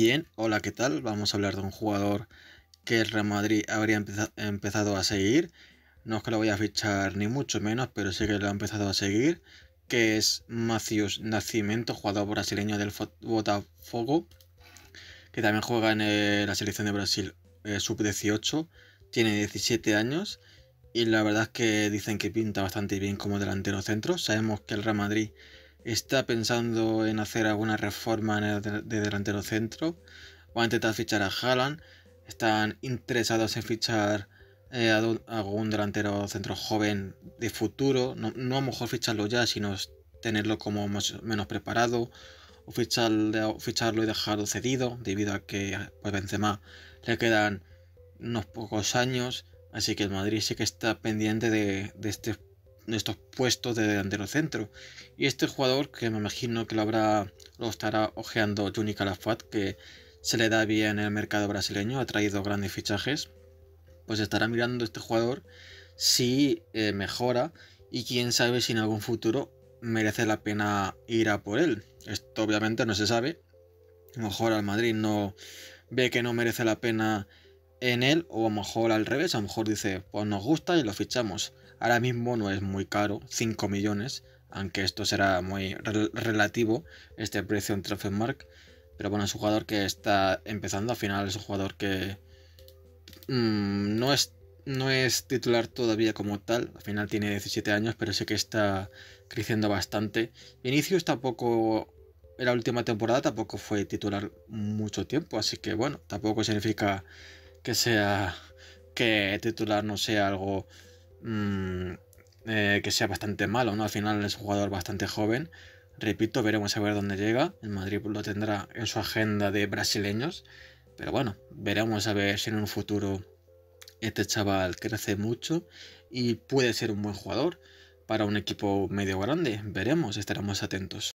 Bien, hola, ¿qué tal? Vamos a hablar de un jugador que el Real Madrid habría empezado a seguir. No es que lo voy a fichar ni mucho menos, pero sí que lo ha empezado a seguir. Que es Macius nacimiento jugador brasileño del Botafogo, que también juega en la selección de Brasil eh, sub-18. Tiene 17 años y la verdad es que dicen que pinta bastante bien como delantero centro. Sabemos que el Real Madrid está pensando en hacer alguna reforma en el de delantero centro. Va a intentar fichar a Haaland. Están interesados en fichar eh, a algún delantero centro joven de futuro. No, a lo mejor ficharlo ya, sino tenerlo como menos preparado. O ficharlo, y dejarlo cedido, debido a que pues Benzema le quedan unos pocos años. Así que el Madrid sí que está pendiente de, de este estos puestos de delantero centro. Y este jugador, que me imagino que lo habrá lo estará ojeando Juni Calafat, que se le da bien en el mercado brasileño, ha traído grandes fichajes, pues estará mirando este jugador si eh, mejora y quién sabe si en algún futuro merece la pena ir a por él. Esto obviamente no se sabe. A lo mejor al Madrid no ve que no merece la pena en él, o a lo mejor al revés, a lo mejor dice, pues nos gusta y lo fichamos. Ahora mismo no es muy caro, 5 millones, aunque esto será muy relativo, este precio en mark Pero bueno, es un jugador que está empezando, al final es un jugador que mm, no, es, no es titular todavía como tal, al final tiene 17 años, pero sé que está creciendo bastante. Vinicius tampoco en la última temporada tampoco fue titular mucho tiempo, así que bueno, tampoco significa que sea que titular no sea algo mm, eh, que sea bastante malo, ¿no? Al final es un jugador bastante joven. Repito, veremos a ver dónde llega. el Madrid lo tendrá en su agenda de brasileños. Pero bueno, veremos a ver si en un futuro este chaval crece mucho y puede ser un buen jugador para un equipo medio grande. Veremos, estaremos atentos.